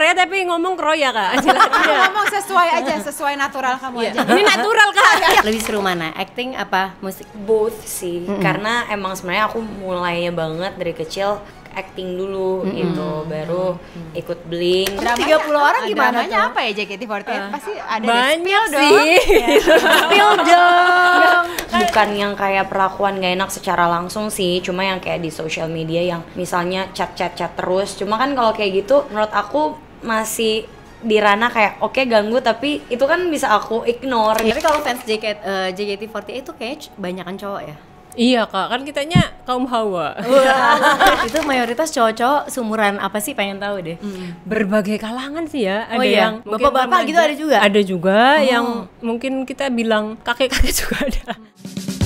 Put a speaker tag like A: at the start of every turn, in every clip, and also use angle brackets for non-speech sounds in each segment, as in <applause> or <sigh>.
A: Korea tapi ngomong Kroya kak <laughs> ngomong sesuai aja
B: sesuai natural kamu yeah. aja ini
C: natural kak <laughs> iya. lebih seru mana acting apa musik both
D: sih mm -hmm. karena emang sebenarnya aku mulainya banget dari kecil acting dulu mm -hmm. gitu baru mm -hmm. ikut bling tiga puluh orang gimana namanya
B: apa ya JKT48 uh, eh, pasti ada banyak spill sih <laughs> iya. spill dong
D: bukan yang kayak perlakuan gak enak secara langsung sih cuma yang kayak di social media yang misalnya chat chat chat terus cuma kan kalau kayak gitu menurut aku masih di ranah kayak oke okay, ganggu tapi
C: itu kan bisa aku ignore. tapi kalau fans JKT uh, JKT48 itu kayak banyakan cowok ya. Iya kak, kan kitanya kaum hawa <laughs> Itu mayoritas cowok-cowok seumuran apa sih pengen tahu deh Hmm. Berbagai kalangan sih ya Ada oh, iya. yang bapak-bapak gitu ada juga? Ada juga oh. yang
A: mungkin kita bilang kakek-kakek <laughs> juga ada Hmm.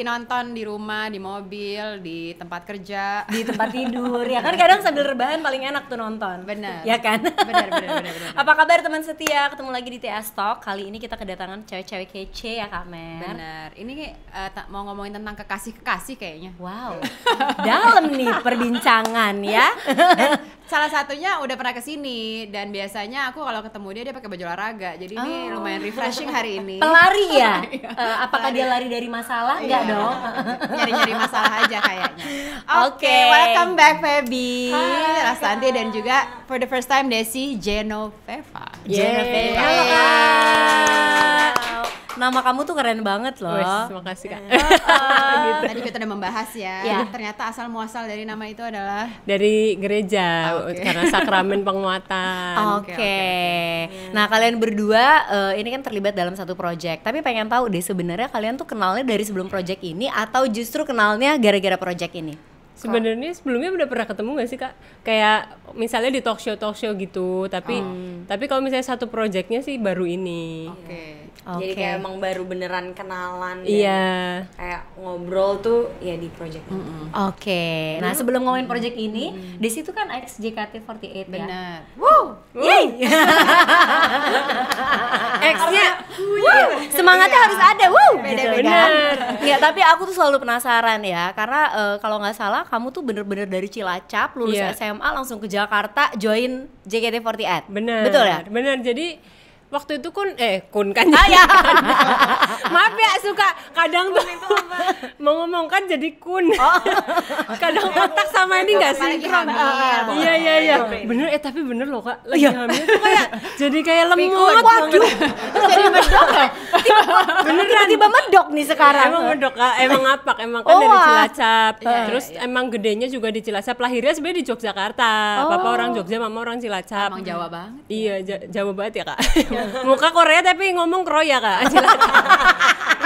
B: lagi nonton di rumah, di mobil, di
C: tempat kerja, di tempat <laughs> tidur. ya kan kadang sambil rebahan paling enak tuh nonton. Benar. Ya kan? Benar, benar, benar, <laughs> Apa kabar teman setia? Ketemu lagi di TS Talk. Kali ini kita kedatangan cewek-cewek kece ya, Kak Mer. Benar. Ini uh, mau ngomongin tentang kekasih-kekasih kayaknya. Wow. Dalam nih perbincangan ya. <laughs>
B: salah satunya udah pernah kesini dan biasanya aku kalau ketemu dia dia pakai baju olahraga. Jadi oh. ini lumayan refreshing hari ini. Pelari ya?
C: uh, apakah pelari. dia lari dari masalah? Enggak dong. <laughs> Nyari-nyari masalah aja
B: kayaknya. Oke, okay, okay. welcome back Feby, Rasanti dan juga for the first time
C: Desi Genoveva. Genoveva. Halo Kak nama kamu tuh keren banget loh. terima kasih kak. Oh,
B: <laughs> oh. Tadi kita udah membahas ya. ya. Ternyata asal muasal dari nama itu adalah
C: dari gereja oh, ah, okay. <laughs> karena sakramen penguatan. Oke. Okay. Okay. Okay. Nah kalian berdua uh, ini kan terlibat dalam satu project. Tapi pengen tahu deh sebenarnya kalian tuh kenalnya dari sebelum project ini atau justru kenalnya gara-gara project ini?
A: Sebenarnya sebelumnya udah pernah ketemu gak sih kak? Kayak misalnya di talk show talk show gitu, tapi oh. tapi kalau misalnya satu proyeknya sih baru ini. Oke.
B: Okay. Okay. Jadi kayak emang
D: baru beneran kenalan dan yeah. kayak ngobrol tuh ya di project mm -hmm.
C: Oke. Okay. Nah, sebelum ngomongin project ini, mm -hmm. di situ kan jkt 48 ya? Bener. ya. Benar. Wow. Yay.
B: <laughs> X-nya
C: semangatnya yeah. harus ada. Wow. Beda-beda. Gitu ya, kan? tapi aku tuh selalu penasaran ya karena uh, kalau nggak salah kamu tuh bener-bener dari Cilacap lulus yeah. SMA langsung ke Jakarta join JKT48. Benar. Betul ya? Benar. Jadi waktu itu kun eh kun kan ah, ya.
A: <laughs> maaf ya suka kadang tuh mau ngomong kan jadi kun oh. <laughs> kadang otak sama ini nggak sinkron ah, ah, ah. Iya, iya, iya iya iya bener eh tapi bener loh kak oh,
C: lagi iya. hamil tuh kayak <laughs> jadi kayak lemot waduh jadi medok ya? beneran tiba medok nih sekarang emang medok kak emang apa
A: emang kan oh, dari Cilacap terus emang gedenya juga di Cilacap lahirnya sebenarnya di Yogyakarta papa oh. orang Jogja mama orang Cilacap emang Jawa banget iya ya. Jawa banget ya kak Muka Korea tapi ngomong Korea kak.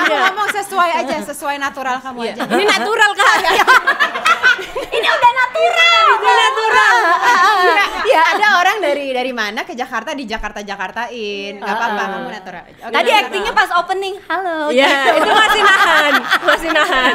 A: kamu yeah. ngomong iya. sesuai aja,
B: sesuai natural kamu iya. aja. Ini natural kak. Iya. Ini udah natural. ini natural. ya ada orang dari dari mana ke Jakarta di Jakarta Jakartain. Gak apa-apa ah. kamu natural. Okay, Tadi natural. actingnya pas opening,
C: halo. Ya
A: itu masih nahan, masih nahan.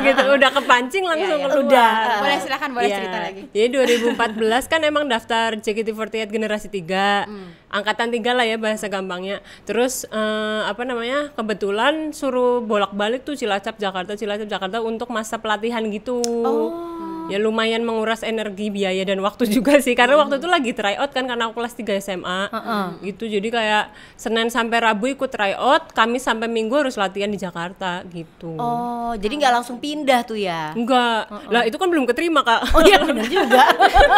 A: gitu udah kepancing langsung yeah, yeah. Udah. Boleh silakan boleh yeah. cerita lagi. Jadi 2014 kan emang daftar JKT48 generasi 3 angkatan tiga lah ya bahasa gampangnya terus eh, apa namanya kebetulan suruh bolak balik tuh Cilacap Jakarta Cilacap Jakarta untuk masa pelatihan gitu oh ya lumayan menguras energi biaya dan waktu <laughs> juga sih karena hmm. waktu itu lagi tryout kan karena aku kelas 3 SMA hmm. gitu jadi kayak Senin sampai Rabu ikut tryout Kamis sampai Minggu harus latihan di Jakarta gitu oh
C: jadi nggak langsung pindah tuh ya enggak
A: hmm. lah itu kan belum keterima kak oh iya benar <laughs> juga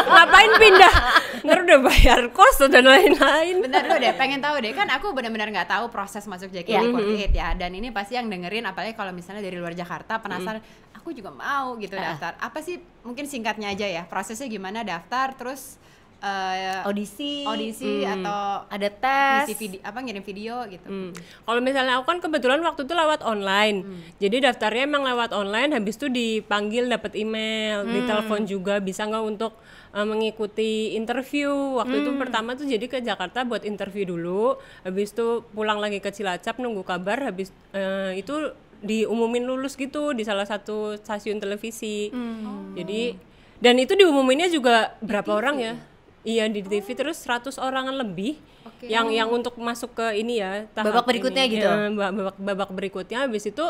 A: ngapain pindah ntar udah bayar
B: kos dan lain-lain bener tuh deh pengen tahu deh kan aku benar-benar nggak tahu proses masuk JKT48 mm -hmm. ya dan ini pasti yang dengerin apalagi kalau misalnya dari luar Jakarta penasaran mm -hmm aku juga mau gitu uh. daftar apa sih mungkin singkatnya aja ya prosesnya gimana daftar terus uh, audisi audisi hmm. atau ada tes vid- apa ngirim video gitu hmm. kalau misalnya aku
A: kan kebetulan waktu itu lewat online hmm. jadi daftarnya emang lewat online habis itu dipanggil dapat email hmm. ditelepon juga bisa nggak untuk uh, mengikuti interview waktu hmm. itu pertama tuh jadi ke Jakarta buat interview dulu habis itu pulang lagi ke Cilacap nunggu kabar habis uh, itu diumumin lulus gitu di salah satu stasiun televisi hmm. oh. jadi dan itu diumuminnya juga di berapa TV. orang ya Iya di TV oh. terus 100 orangan lebih okay. yang yang untuk masuk ke ini ya tahap babak berikutnya ini. gitu. Ya, babak babak berikutnya habis itu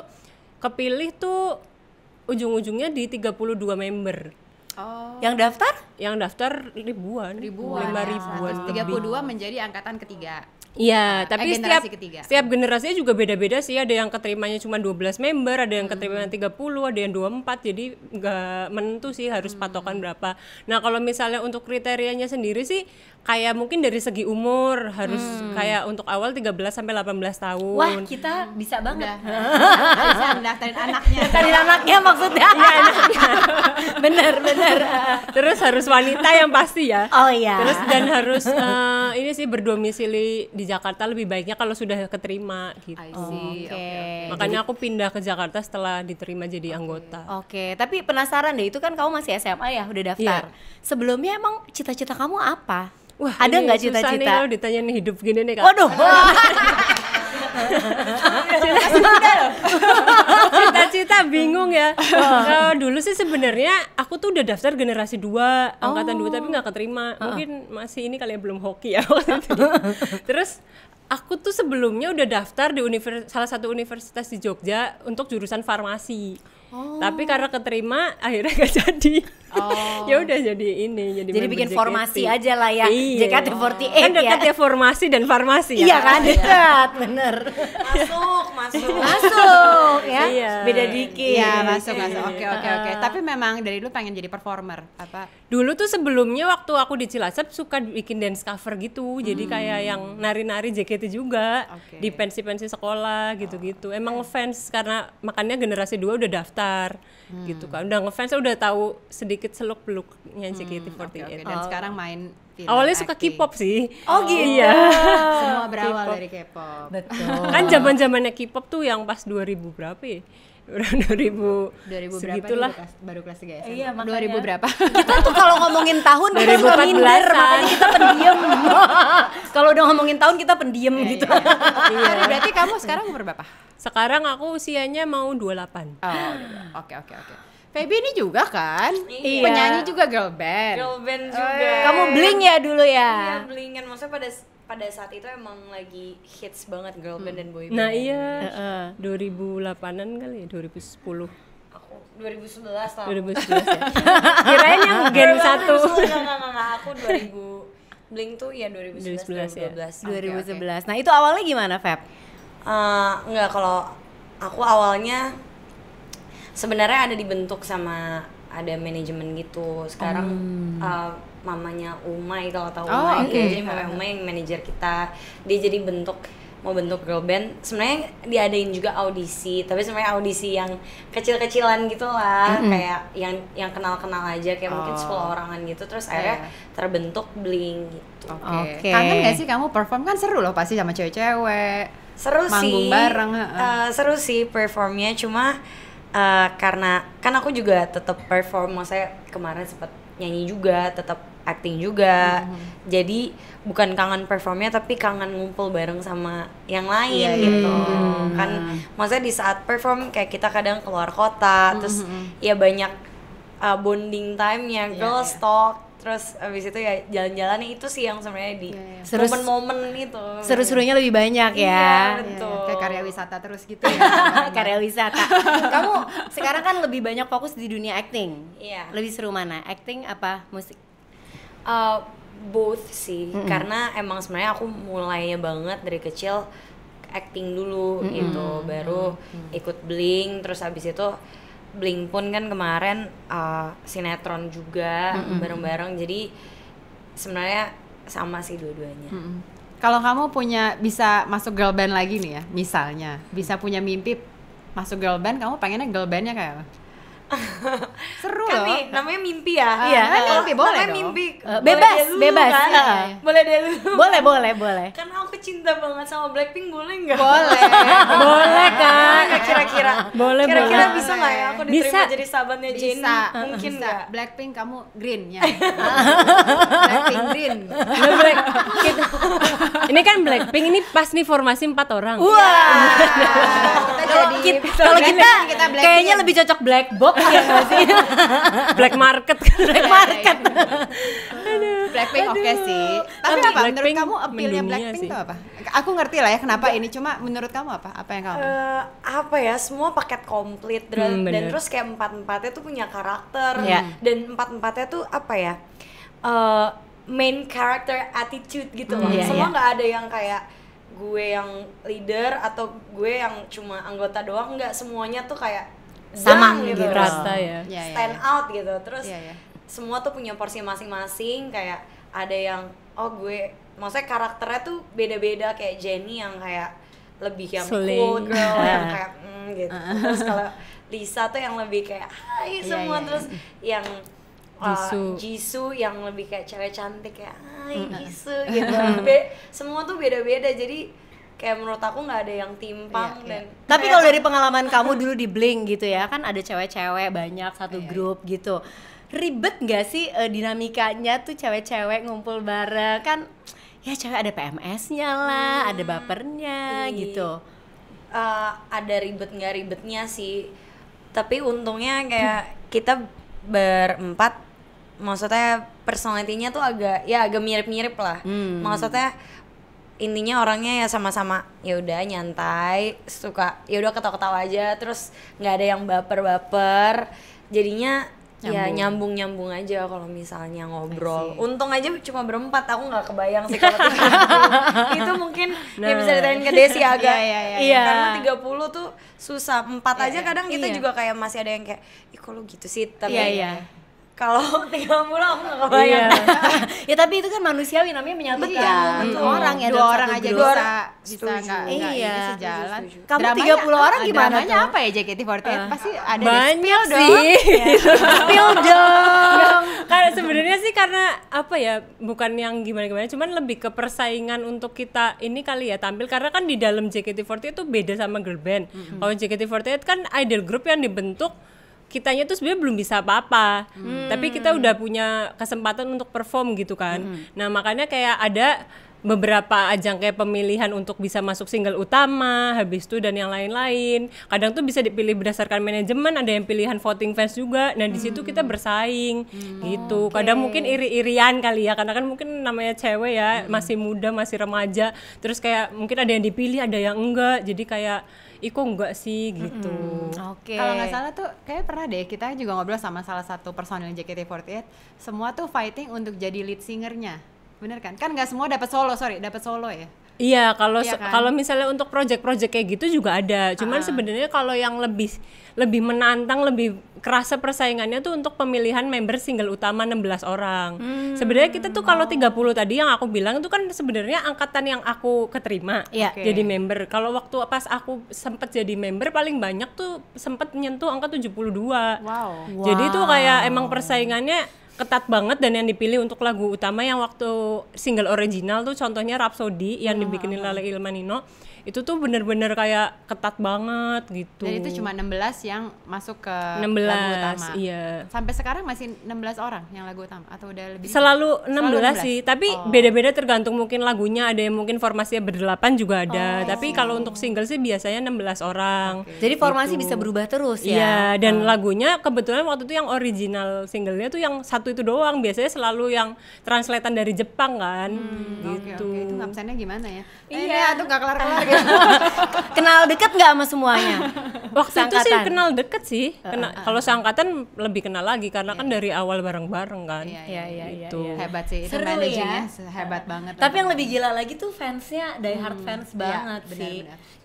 A: kepilih tuh ujung-ujungnya di 32 member.
C: Oh.
B: Yang
A: daftar? Yang daftar ribuan. Ribuan. Lima ribuan. 32 lebih.
B: menjadi angkatan ketiga. Iya, eh, tapi tapi eh, setiap ketiga. setiap
A: generasinya juga beda-beda sih. Ada yang keterimanya cuma 12 member, ada yang hmm. keterimanya 30, ada yang 24. Jadi nggak menentu sih harus hmm. patokan berapa. Nah, kalau misalnya untuk kriterianya sendiri sih kayak mungkin dari segi umur harus hmm. kayak untuk awal 13 sampai 18 tahun. Wah, kita
C: bisa banget. bisa mendaftarin
A: anaknya. Tadi anaknya maksudnya. Iya, anaknya. <laughs> bener, bener. Terus harus wanita yang pasti ya. Oh iya. Terus dan harus uh, ini sih berdomisili di Jakarta lebih baiknya kalau sudah keterima gitu. Oh, oke Oke. okay. Makanya aku pindah ke Jakarta setelah diterima jadi okay. anggota.
C: Oke, okay. tapi penasaran deh itu kan kamu masih SMA ya, udah daftar. Yeah. Sebelumnya emang cita-cita kamu apa? Wah, ada nggak cita-cita? kalau ditanya nih hidup gini nih kak. Waduh.
A: <laughs> cita-cita bingung ya. Kalau dulu sih sebenarnya aku tuh udah daftar generasi dua, angkatan 2 tapi oh. nggak keterima. Mungkin masih ini kalian ya, belum hoki ya <laughs> Terus aku tuh sebelumnya udah daftar di univers salah satu universitas di Jogja untuk jurusan farmasi. Oh. Tapi karena keterima akhirnya gak jadi. Oh. <laughs> ya udah jadi ini jadi Jadi bikin JKT. formasi aja lah ya. Iya. JKT48 kan dekat ya. ya. formasi dan farmasi ya. Iya kan dekat,
B: bener. Masuk, masuk. masuk ya. Iya. Beda dikit. Iya, masuk, masuk. Oke, oke, oke. Tapi memang dari lu pengen jadi performer apa?
A: Dulu tuh sebelumnya waktu aku di Cilacap suka bikin dance cover gitu. Hmm. Jadi kayak yang nari-nari JKT juga okay. di pensi-pensi sekolah gitu-gitu. Oh. Emang fans karena makanya generasi dua udah daftar hmm. gitu kan udah ngefans udah tahu sedikit seluk beluknya JKT48 okay, hmm, okay. dan oh. sekarang main awalnya suka K-pop sih oh gitu iya. <laughs> semua berawal dari K-pop betul kan zaman zamannya K-pop tuh yang pas 2000 berapa ya 2000 <laughs> 2000 segitulah berapa baru kelas 3
B: ya iya, makanya. 2000 berapa <laughs> kita tuh kalau ngomongin tahun kita suka minder, makanya kita
C: pendiam kalau udah ngomongin tahun kita pendiam iya, gitu iya, berarti kamu sekarang umur berapa sekarang aku usianya mau 28. oke oke oke. Feby ini juga
B: kan, iya. penyanyi juga girl band. Girl band
A: oh, juga. Oh, Kamu bling ya dulu ya.
B: Iya
D: blingan, maksudnya pada pada saat itu emang lagi hits banget girl band hmm. dan boy
B: band. Nah iya,
A: uh, uh, 2008an kali ya, 2010.
D: Aku 2011 lah. 2011
C: ya. <laughs> Kirain yang gen 1. Enggak, enggak,
D: enggak, aku 2000 Bling tuh iya, ya 2011,
C: 2011 2012. Ya. 2012. Okay, okay. Nah, itu awalnya gimana, Feb? uh, eh,
D: nggak kalau aku awalnya sebenarnya ada dibentuk sama ada manajemen gitu sekarang hmm. uh, mamanya Umay kalau tahu oh, Umay okay. jadi mamanya Umay yang manajer kita dia jadi bentuk mau bentuk girl band sebenarnya diadain juga audisi tapi sebenarnya audisi yang kecil-kecilan gitu lah mm -hmm. kayak yang yang kenal-kenal aja kayak oh. mungkin 10 orangan gitu terus yeah. akhirnya terbentuk bling gitu oke okay. okay. kangen gak sih
B: kamu perform kan seru loh pasti sama cewek-cewek seru manggung sih bareng
D: uh, seru sih performnya cuma uh, karena kan aku juga tetap perform saya kemarin sempat nyanyi juga tetap acting juga mm-hmm. jadi bukan kangen performnya tapi kangen ngumpul bareng sama yang lain yeah, iya. gitu yeah. Mm-hmm. kan maksudnya di saat perform kayak kita kadang keluar kota mm-hmm. terus ya banyak uh, bonding time yang iya, girls yeah. talk terus abis itu ya jalan-jalan itu sih yang sebenarnya
C: di yeah, iya, iya. momen-momen itu seru-serunya lebih banyak ya yeah, iya, yeah, kayak karya wisata terus gitu ya <laughs> karya nah. wisata <laughs> kamu sekarang kan lebih banyak fokus di dunia acting yeah. lebih seru mana acting apa musik uh, both sih mm -hmm. karena
D: emang sebenarnya aku mulainya banget dari kecil acting dulu mm -hmm. gitu baru mm -hmm. ikut bling terus abis itu bling pun kan kemarin uh, sinetron juga bareng-bareng mm -hmm. jadi sebenarnya sama sih dua-duanya. Mm
B: -hmm. Kalau kamu punya bisa masuk girl band lagi nih ya, misalnya bisa punya mimpi masuk girl band, kamu pengennya girl bandnya kayak apa?
D: seru kan loh. nih namanya mimpi ya iya kan mimpi boleh dong. mimpi uh, bebas boleh dulu, bebas kan? uh. boleh
C: deh lu boleh boleh boleh
D: karena aku cinta banget sama Blackpink boleh nggak boleh
C: <laughs> boleh kan kira-kira boleh kira-kira bisa
D: nggak ya aku diterima bisa. jadi sahabatnya bisa.
B: mungkin nggak Blackpink kamu green ya <laughs> Blackpink green Black,
A: <laughs> ini kan Blackpink ini pas nih formasi empat orang wah wow kita, kalau kita, kita kayaknya lebih
C: cocok black box ya <laughs> sih
B: black market black market <laughs>
C: Blackpink oke okay sih. Tapi,
B: Tapi apa menurut kamu appeal Blackpink itu apa? Aku ngerti lah ya kenapa Gak. ini cuma menurut kamu apa? Apa yang kamu? Uh, apa ya semua paket komplit dan, hmm, dan terus
D: kayak empat-empatnya tuh punya karakter hmm. dan empat-empatnya tuh apa ya? Uh, main character attitude gitu loh. Hmm, iya, semua iya. nggak ada yang kayak gue yang leader atau gue yang cuma anggota doang nggak semuanya tuh kayak sama gitu, gitu. rata ya iya, iya, stand iya. out gitu terus yeah, yeah. semua tuh punya porsi masing-masing kayak ada yang oh gue maksudnya karakternya tuh beda-beda kayak Jenny yang kayak lebih yang Sling. cool girl <laughs> yang kayak mm, gitu <laughs> terus kalau Lisa tuh yang lebih kayak hai semua yeah, yeah. terus yang Ah, Jisoo. Uh, Jisoo yang lebih kayak cewek cantik kayak ya. Hai Jisoo gitu Be semua tuh beda-beda jadi kayak menurut aku nggak ada yang timpang iya, iya. dan
C: iya. tapi kalau dari pengalaman kamu dulu di Blink gitu ya kan ada cewek-cewek banyak satu iya, iya. grup iya. gitu ribet gak sih uh, dinamikanya tuh cewek-cewek ngumpul bareng kan ya cewek ada PMS-nya lah hmm. ada bapernya iya. gitu uh,
D: ada ribet nggak ribetnya sih tapi untungnya kayak kita berempat maksudnya personalitinya tuh agak ya agak mirip-mirip lah hmm. maksudnya intinya orangnya ya sama-sama ya udah nyantai suka ya udah ketawa-ketawa aja terus nggak ada yang baper-baper jadinya nyambung. ya nyambung nyambung aja kalau misalnya ngobrol untung aja cuma berempat aku nggak kebayang sih kalau <laughs> itu mungkin ya nah. ya bisa ditanyain ke Desi agak iya, iya, iya. iya. karena 30 tuh susah empat iya, aja iya. kadang iya. kita iya. juga kayak masih ada yang kayak ih kalau gitu sih tapi iya, iya kalau <laughs> tiga puluh aku nggak kebayang
C: iya. <laughs> ya tapi itu kan manusiawi namanya menyatukan iya. dua hmm. orang ya dua orang aja dua orang bisa nggak iya. ini sejalan kamu
B: tiga puluh orang gimana Nya apa ya JKT48 uh, eh, pasti ada banyak di spill sih dong. <laughs> Iya. spill dong
A: karena sebenarnya sih karena apa ya bukan yang gimana gimana cuman lebih ke persaingan untuk kita ini kali ya tampil karena kan di dalam JKT48 itu beda sama girl band mm -hmm. kalau JKT48 kan idol group yang dibentuk kitanya tuh sebenarnya belum bisa apa-apa hmm. tapi kita udah punya kesempatan untuk perform gitu kan hmm. nah makanya kayak ada beberapa ajang kayak pemilihan untuk bisa masuk single utama habis itu dan yang lain-lain kadang tuh bisa dipilih berdasarkan manajemen ada yang pilihan voting fans juga nah di situ kita hmm. bersaing hmm. gitu okay. kadang mungkin iri-irian kali ya karena kan mungkin namanya cewek ya hmm. masih muda masih remaja terus kayak mungkin ada yang dipilih ada yang enggak jadi kayak kok enggak sih gitu mm -hmm.
B: oke okay. kalau nggak salah tuh kayak pernah deh kita juga ngobrol sama salah satu personil JKT48 semua tuh fighting untuk jadi lead singernya bener kan kan nggak semua dapat solo sorry dapat solo ya
A: Iya, kalau iya kan? kalau misalnya untuk project-project kayak gitu juga ada. Cuman uh. sebenarnya kalau yang lebih lebih menantang, lebih kerasa persaingannya tuh untuk pemilihan member single utama 16 orang. Hmm. Sebenarnya kita tuh kalau oh. 30 tadi yang aku bilang itu kan sebenarnya angkatan yang aku keterima yeah. okay. jadi member. Kalau waktu pas aku sempet jadi member paling banyak tuh sempet nyentuh angka 72. Wow. Jadi wow. kayak emang persaingannya ketat banget dan yang dipilih untuk lagu utama yang waktu single original tuh contohnya Rhapsody yang ah. dibikinin Lale Ilmanino itu tuh bener-bener kayak ketat banget gitu dan itu cuma
B: 16 yang masuk ke 16, lagu utama iya sampai sekarang masih 16 orang yang lagu utama atau udah lebih selalu 16, selalu 16 sih
A: tapi oh. beda-beda oh. tergantung mungkin lagunya ada yang mungkin formasinya berdelapan juga oh, ada oh, tapi kalau untuk single sih biasanya 16 orang okay. jadi formasi gitu. bisa berubah terus ya iya dan oh. lagunya kebetulan waktu itu yang original singlenya tuh yang satu itu doang biasanya selalu yang translatean dari Jepang kan hmm, gitu okay, okay. itu
B: absennya gimana ya eh, iya eh, tuh gak kelar-kelar gitu <laughs> <laughs>
A: kenal deket nggak sama
C: semuanya? Waktu itu sih kenal
A: deket sih. Kena, uh, uh, Kalau seangkatan lebih kenal lagi karena yeah. kan iya. dari awal bareng-bareng kan. Iya iya iya. iya itu iya. hebat sih. Itu Seru ya.
B: Hebat
C: banget. Tapi yang lebih hmm. gila lagi tuh fansnya die hard hmm. fans banget ya, sih.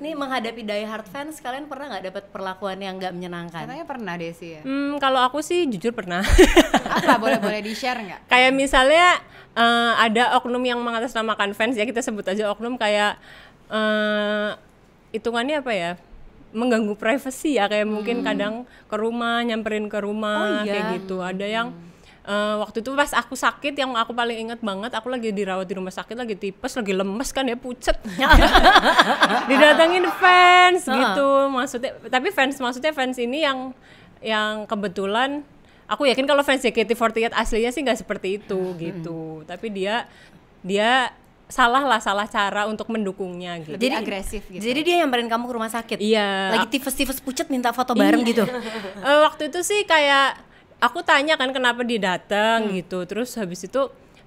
C: Ini menghadapi die hard fans kalian pernah nggak dapat perlakuan yang nggak menyenangkan? Katanya pernah deh sih ya.
A: Hmm, kalau aku sih jujur pernah.
C: Apa boleh boleh di share nggak?
A: <laughs> Kayak misalnya uh, ada oknum yang mengatasnamakan fans ya kita sebut aja oknum kayak uh, hitungannya apa ya mengganggu privasi ya kayak hmm. mungkin kadang ke rumah nyamperin ke rumah oh, iya. kayak gitu ada yang hmm. uh, waktu itu pas aku sakit yang aku paling inget banget aku lagi dirawat di rumah sakit lagi tipes lagi lemes kan ya pucet <laughs> didatangin fans gitu maksudnya tapi fans maksudnya fans ini yang yang kebetulan aku yakin kalau fans JKT48 aslinya sih nggak seperti itu hmm. gitu tapi dia dia salah lah salah cara untuk mendukungnya gitu. Lebih jadi agresif gitu. Jadi dia yang nyamperin kamu ke rumah sakit. Iya. Lagi
C: tifus-tifus pucet minta foto iya. bareng iya. gitu.
A: uh, <laughs> waktu itu sih kayak aku tanya kan kenapa dia datang hmm. gitu. Terus habis itu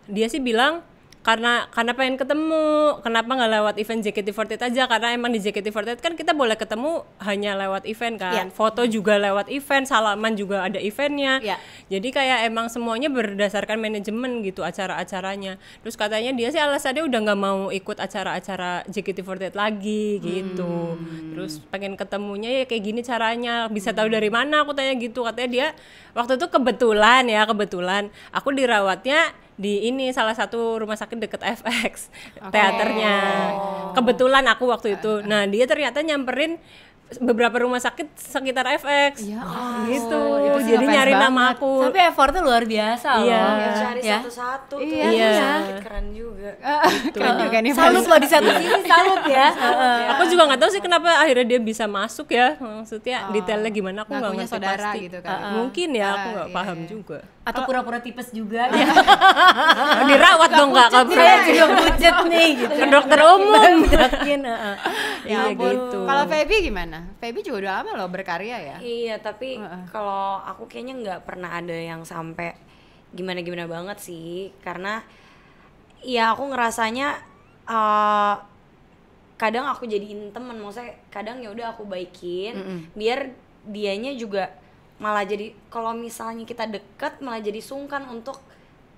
A: dia sih bilang karena karena pengen ketemu kenapa nggak lewat event JKT48 aja karena emang di JKT48 kan kita boleh ketemu hanya lewat event kan yeah. foto juga lewat event salaman juga ada eventnya yeah. jadi kayak emang semuanya berdasarkan manajemen gitu acara-acaranya terus katanya dia sih alasannya udah nggak mau ikut acara-acara JKT48 lagi gitu hmm. terus pengen ketemunya ya kayak gini caranya bisa tahu dari mana aku tanya gitu katanya dia waktu itu kebetulan ya kebetulan aku dirawatnya di ini salah satu rumah sakit deket FX okay. teaternya. Oh. Kebetulan aku waktu itu. Nah, dia ternyata nyamperin beberapa rumah sakit sekitar FX ya, oh, gitu itu jadi nyari banget. nama
C: aku tapi effortnya luar biasa iya. loh ya, cari ya. satu-satu tuh iya. iya. keren juga <laughs> keren gitu. juga nih salut loh di satu sini <laughs> salut ya. ya aku juga
A: nggak tahu sih kenapa akhirnya dia bisa masuk ya maksudnya oh. detailnya gimana aku nggak ngerti saudara pasti gitu kan. uh, mungkin ya aku ah, nggak iya, paham iya. juga
C: atau ah. pura-pura tipes juga ya. <laughs> dirawat dong nggak kalau juga
A: pucet nih gitu ke ya. dokter umum
B: mungkin iya, ya, gitu kalau Feby gimana Nah, Feby juga udah lama loh berkarya ya. Iya, tapi -uh. kalau aku kayaknya nggak pernah ada
D: yang sampai gimana-gimana banget sih, karena ya aku ngerasanya uh, kadang aku jadiin temen, maksudnya kadang ya udah aku baikin, mm -mm. biar dianya juga malah jadi kalau misalnya kita deket malah jadi sungkan untuk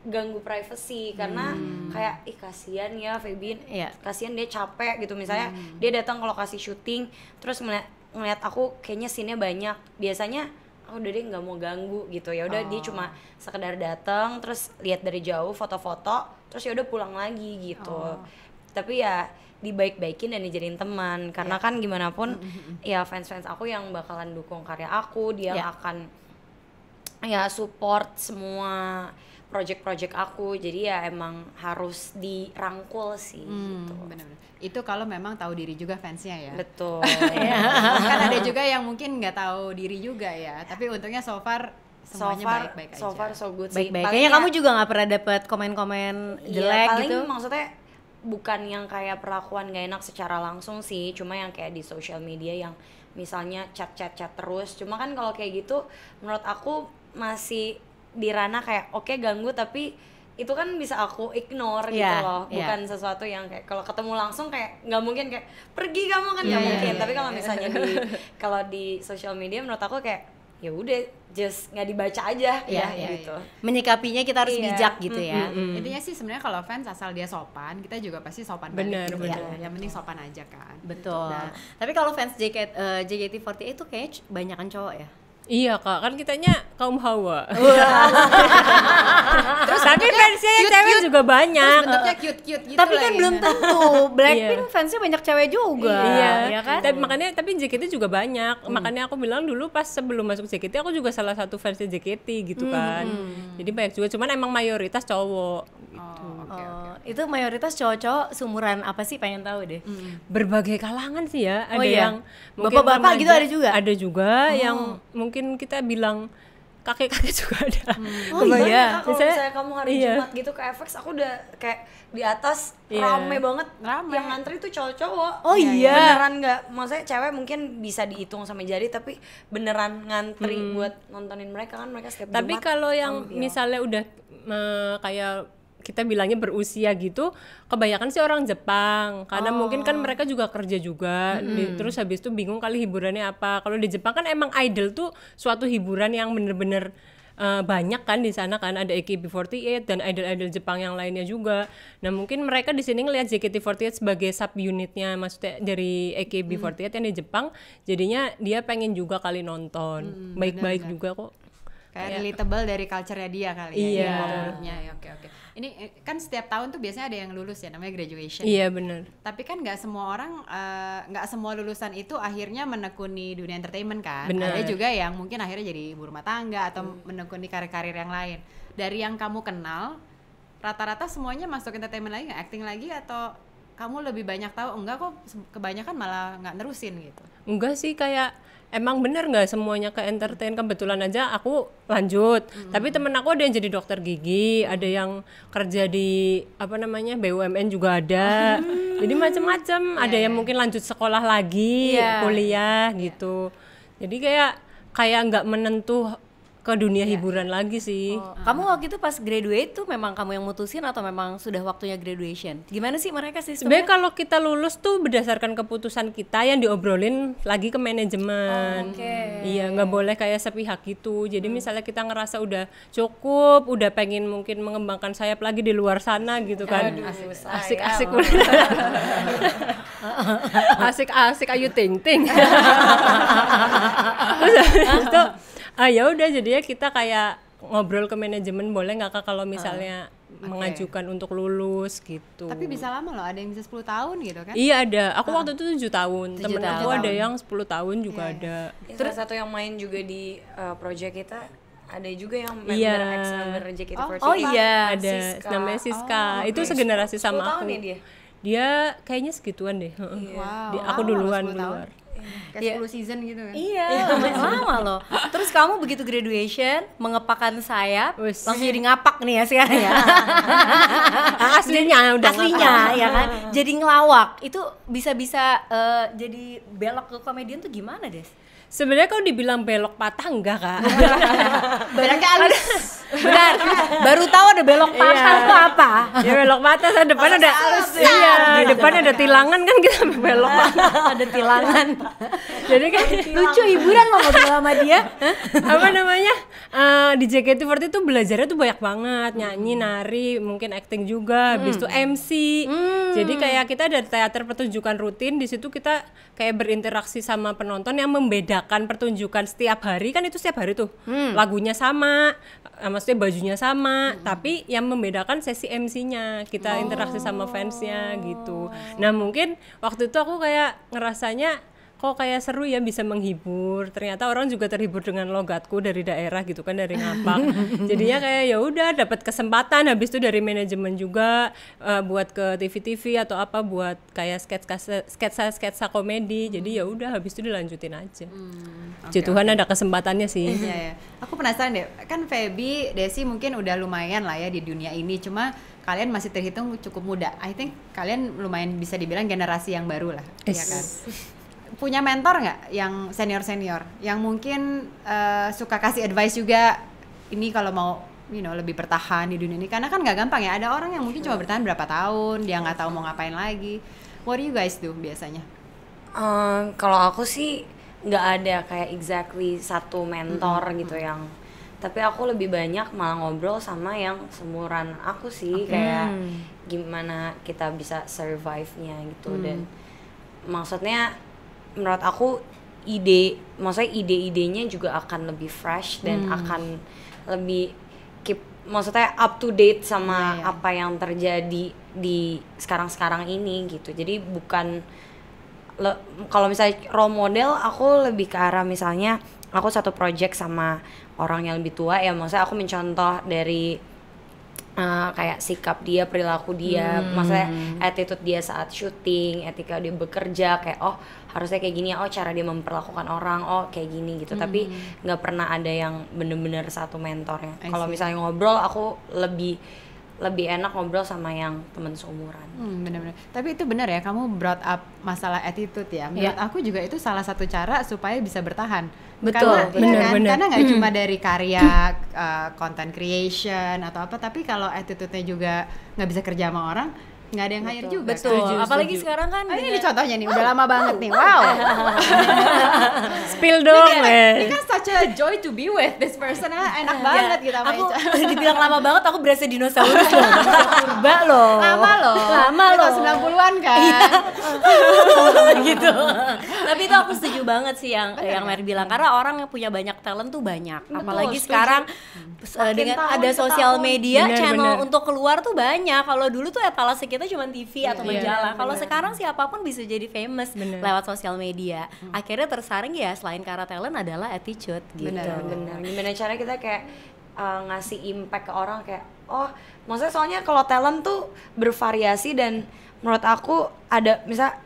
D: ganggu privacy karena hmm. kayak ih kasihan ya Febin yeah. kasihan dia capek gitu misalnya hmm. dia datang ke lokasi syuting terus melihat ngeliat aku kayaknya sinnya banyak biasanya aku oh, udah deh nggak mau ganggu gitu ya udah oh. dia cuma oh. sekedar datang terus lihat dari jauh foto-foto terus ya udah pulang lagi gitu oh. tapi ya dibaik-baikin dan dijadiin teman karena yeah. kan gimana pun hmm, hmm, hmm. ya fans-fans aku yang bakalan dukung karya aku dia yeah. akan ya support semua project-project aku jadi ya emang harus dirangkul
B: sih hmm, gitu. bener -bener. itu kalau memang tahu diri juga fansnya ya betul <laughs> ya. kan ada juga yang mungkin nggak tahu diri juga ya tapi untungnya so far semuanya baik-baik so far, so, far so good
C: baik -baik. sih baik kayaknya ya- kamu juga nggak pernah dapet komen-komen iya, jelek ya, paling gitu maksudnya
D: bukan yang kayak perlakuan gak enak secara langsung sih cuma yang kayak di social media yang misalnya chat chat chat terus cuma kan kalau kayak gitu menurut aku masih di ranah kayak oke okay, ganggu tapi itu kan bisa aku ignore yeah, gitu iya, loh iya. bukan sesuatu yang kayak kalau ketemu langsung kayak nggak mungkin kayak pergi kamu kan nggak yeah, iya, mungkin yeah, tapi kalau misalnya di kalau di social media menurut aku kayak ya udah just nggak dibaca aja yeah,
C: ya yeah, gitu yeah. menyikapinya kita harus yeah. bijak gitu ya mm -hmm. intinya
B: sih sebenarnya kalau fans asal dia sopan kita
C: juga pasti sopan bener bener ya. yang penting sopan aja kan betul nah, tapi kalau fans JKT uh, eh, JKT48 itu kayak banyakan cowok ya Iya kak, kan kitanya kaum hawa. Terus tapi fansnya yang cewek cute. juga banyak. Terus bentuknya cute cute gitu. Tapi kan ya. belum tentu <laughs> Blackpink iya. fansnya banyak cewek juga. Iya, iya kan. Tapi makanya tapi JKT
A: juga banyak. Hmm. Makanya aku bilang dulu pas sebelum masuk JKT aku juga salah satu fansnya JKT gitu hmm, kan. Hmm. Jadi banyak juga, cuman emang mayoritas cowok gitu. Oh, okay, oh, okay.
C: Itu mayoritas cowok-cowok seumuran apa sih pengen tahu deh. Mm. Berbagai kalangan sih ya. Ada oh, iya. yang bapak-bapak gitu ada juga.
A: Ada juga oh. yang mungkin kita bilang kakek-kakek <laughs> juga ada. Hmm. Oh iya. Kalau misalnya, kamu hari iya. Jumat
D: gitu ke FX, aku udah kayak di atas yeah. rame banget. Rame. Yang ngantri tuh cowok-cowok. Oh ya, iya. Beneran nggak? Maksudnya cewek mungkin bisa dihitung sama jari, tapi beneran ngantri hmm. buat nontonin mereka kan mereka setiap tapi kalau yang
A: ambil. misalnya udah uh, kayak kita bilangnya berusia gitu kebanyakan sih orang Jepang karena oh. mungkin kan mereka juga kerja juga -hmm. di, terus habis itu bingung kali hiburannya apa kalau di Jepang kan emang idol tuh suatu hiburan yang bener-bener uh, banyak kan di sana kan ada AKB48 dan idol-idol Jepang yang lainnya juga. Nah mungkin mereka di sini ngelihat JKT48 sebagai sub unitnya maksudnya dari AKB48 hmm. yang di Jepang, jadinya dia pengen juga kali nonton. Mm, Baik-baik hmm, juga kok.
B: Kayak ya. relatable dari culture-nya dia kali ya. Iya. Ya, oke oke ini eh, kan setiap tahun tuh biasanya ada yang lulus ya namanya graduation. Iya benar. Tapi kan nggak semua orang eh, nggak uh, semua lulusan itu akhirnya menekuni dunia entertainment kan. Bener. Ada juga yang mungkin akhirnya jadi ibu rumah tangga atau hmm. menekuni karir-karir yang lain. Dari yang kamu kenal rata-rata semuanya masuk entertainment lagi, acting lagi atau kamu lebih banyak tahu enggak kok kebanyakan malah nggak nerusin gitu
A: enggak sih kayak emang bener nggak semuanya ke entertain kebetulan aja aku lanjut hmm. tapi temen aku ada yang jadi dokter gigi ada yang kerja di apa namanya BUMN juga ada hmm. jadi macam-macam yeah, ada yang iya. mungkin lanjut sekolah lagi yeah. kuliah
C: yeah. gitu jadi kayak kayak nggak menentu ke dunia yeah. hiburan lagi sih. Oh, ah. kamu waktu itu pas graduate tuh memang kamu yang mutusin atau memang sudah waktunya graduation? Gimana sih mereka sih? Sebenarnya kalau
A: kita lulus tuh berdasarkan keputusan kita yang diobrolin lagi ke manajemen. Oh, okay. Iya nggak boleh kayak sepihak gitu. Jadi hmm. misalnya kita ngerasa udah cukup, udah pengen mungkin mengembangkan sayap lagi di luar sana gitu kan. asik asik <laughs> asik asik ayu ting ting. <laughs> Terus itu ah ya udah jadinya kita kayak ngobrol ke manajemen boleh nggak kak kalau misalnya uh, ah, okay. mengajukan untuk lulus gitu
B: tapi bisa lama loh ada yang bisa 10 tahun gitu kan iya ada
A: aku uh, waktu itu 7 tahun 7 temen tahun. aku ada yang 10 tahun juga yeah. Iya. ada
D: ya, terus satu yang main juga di uh, project kita ada juga yang member yeah. ex member JKT48 oh, oh iya ada Siska. namanya oh, Siska oh, itu segenerasi sama aku tahun ya dia
A: dia kayaknya segituan deh. yeah. Iya. Wow. aku duluan keluar
C: kayak yeah. Iya. 10 season gitu kan iya, iya. <laughs> lama loh terus kamu begitu graduation mengepakkan sayap Wiss. langsung jadi ngapak nih ya sekarang ya <laughs> aslinya udah aslinya ya kan <laughs> jadi ngelawak itu bisa-bisa uh, jadi belok ke komedian tuh gimana des Sebenarnya kalau dibilang belok patah enggak kak, benar baru tahu ada belok patah
A: iya. itu apa ya belok patah saya depan ada iya di depan ada tilangan kan kita belok ada tilangan jadi kan lucu hiburan loh ngobrol sama dia apa namanya uh, di JKT48 tuh belajarnya tuh banyak banget nyanyi nari mungkin acting juga habis itu MC hmm. hmm. jadi kayak kita ada teater pertunjukan rutin di situ kita kayak berinteraksi sama penonton yang membedakan pertunjukan setiap hari kan itu setiap hari tuh hmm. lagunya sama Eh, maksudnya bajunya sama hmm. tapi yang membedakan sesi MC-nya kita oh. interaksi sama fansnya gitu nah mungkin waktu itu aku kayak ngerasanya kok kayak seru ya bisa menghibur ternyata orang juga terhibur dengan logatku dari daerah gitu kan dari ngapak <laughs> jadinya kayak ya udah dapat kesempatan habis itu dari manajemen juga uh, buat ke TV-TV atau apa buat kayak sketsa sketsa sketsa komedi jadi ya udah habis itu dilanjutin
B: aja hmm,
A: okay, Tuhan okay. ada kesempatannya sih iya,
B: ya. aku penasaran deh kan Feby Desi mungkin udah lumayan lah ya di dunia ini cuma kalian masih terhitung cukup muda I think kalian lumayan bisa dibilang generasi yang baru lah iya yes. ya kan <laughs> punya mentor nggak yang senior senior yang mungkin uh, suka kasih advice juga ini kalau mau you know lebih bertahan di dunia ini karena kan nggak gampang ya ada orang yang mungkin cuma bertahan berapa tahun dia nggak tahu mau ngapain lagi what do you guys do biasanya um, kalau
D: aku sih nggak ada kayak exactly satu mentor mm -hmm. gitu yang tapi aku lebih banyak malah ngobrol sama yang semuran aku sih okay. kayak hmm. gimana kita bisa survive-nya gitu mm. dan hmm. maksudnya menurut aku ide maksudnya ide-idenya juga akan lebih fresh dan hmm. akan lebih keep maksudnya up to date sama yeah, yeah. apa yang terjadi di sekarang-sekarang ini gitu. Jadi bukan kalau misalnya role model aku lebih ke arah misalnya aku satu project sama orang yang lebih tua ya maksudnya aku mencontoh dari uh, kayak sikap dia, perilaku dia, hmm. maksudnya attitude dia saat syuting, etika dia bekerja, kayak oh harusnya kayak gini, oh cara dia memperlakukan orang, oh kayak gini gitu. Hmm. Tapi nggak pernah ada yang bener-bener satu mentornya. Kalau misalnya ngobrol, aku lebih lebih enak ngobrol sama yang teman seumuran.
B: Hmm, benar-benar. Tapi itu benar ya, kamu brought up masalah attitude ya. Menurut yeah. aku juga itu salah satu cara supaya bisa bertahan Betul, karena, iya bener, kan? bener. karena nggak cuma dari karya uh, content creation atau apa, tapi kalau attitude-nya juga nggak bisa kerja sama orang, nggak ada yang hire juga betul setuju, apalagi setuju. sekarang kan oh, ini ya. contohnya nih udah lama banget nih <laughs> wow
C: spill dong weh kan, ini kan
B: such a joy to be with this person ah, enak <laughs> ya, banget gitu aku
C: dibilang lama banget aku berasa dinosaurus loh purba loh lama loh lama loh sembilan puluhan kan iya.
A: <laughs> gitu
C: tapi itu aku setuju banget sih yang yang Mary bilang karena orang yang punya banyak talent tuh banyak apalagi sekarang eh, dengan ada sosial media channel untuk keluar tuh banyak kalau dulu tuh etalase ya, kita kita cuma TV yeah. atau iya, majalah. Yeah, Kalau sekarang siapapun bisa jadi famous bener. lewat sosial media. Hmm. Akhirnya tersaring ya selain karena talent adalah attitude gitu. Benar, benar. Gimana cara kita kayak uh, ngasih
D: impact ke orang kayak oh maksudnya soalnya kalau talent tuh bervariasi dan menurut aku ada misal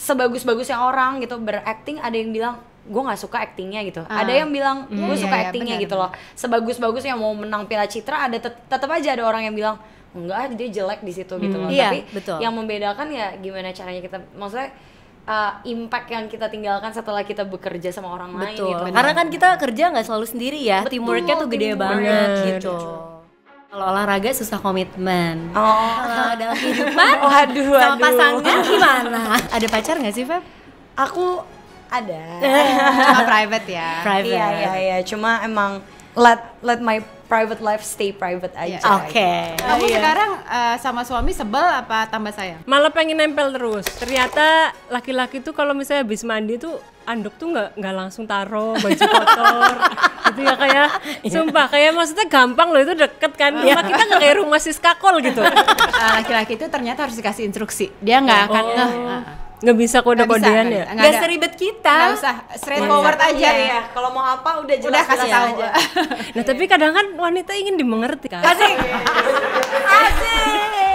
D: sebagus-bagusnya orang gitu berakting ada yang bilang gue nggak suka aktingnya gitu ah. ada yang bilang gue iya, suka iya, aktingnya gitu loh sebagus-bagusnya mau menang piala citra ada tet tetap aja ada orang yang bilang enggak dia jelek di situ gitu hmm. gitu loh. Iya, Tapi betul. yang membedakan ya gimana caranya kita maksudnya uh, impact yang kita tinggalkan setelah kita bekerja sama orang Betul. lain gitu. Karena kan
C: kita kerja nggak selalu sendiri ya, Betul, teamworknya tuh gede teamwork. banget gitu. Kalau olahraga susah komitmen. Oh. Kalau dalam <laughs> kehidupan aduh, sama aduh. pasangan gimana? Ada pacar nggak sih, Feb? Aku ada. <laughs>
D: Cuma private
B: ya. Private. Iya, iya, iya.
D: Cuma emang let let my private life stay private aja.
A: Iya.
B: Oke. Okay. Gitu. Kamu iya. sekarang uh, sama suami sebel apa tambah saya? Malah
A: pengen nempel terus. Ternyata laki-laki tuh kalau misalnya habis mandi tuh anduk tuh nggak nggak langsung taruh baju kotor <laughs> gitu ya kayak iya. sumpah kayak maksudnya gampang loh itu deket kan rumah iya. kita nggak kayak rumah siskakol gitu <laughs> eh,
B: laki-laki itu ternyata harus dikasih instruksi dia nggak akan oh nggak bisa kode-kodean ya nggak seribet kita nggak usah
A: straightforward aja iya. ya
D: kalau mau apa udah jelas udah kasih jelas tahu aja
A: <laughs> nah tapi kadang kan wanita ingin dimengerti kan asik
D: <laughs> asik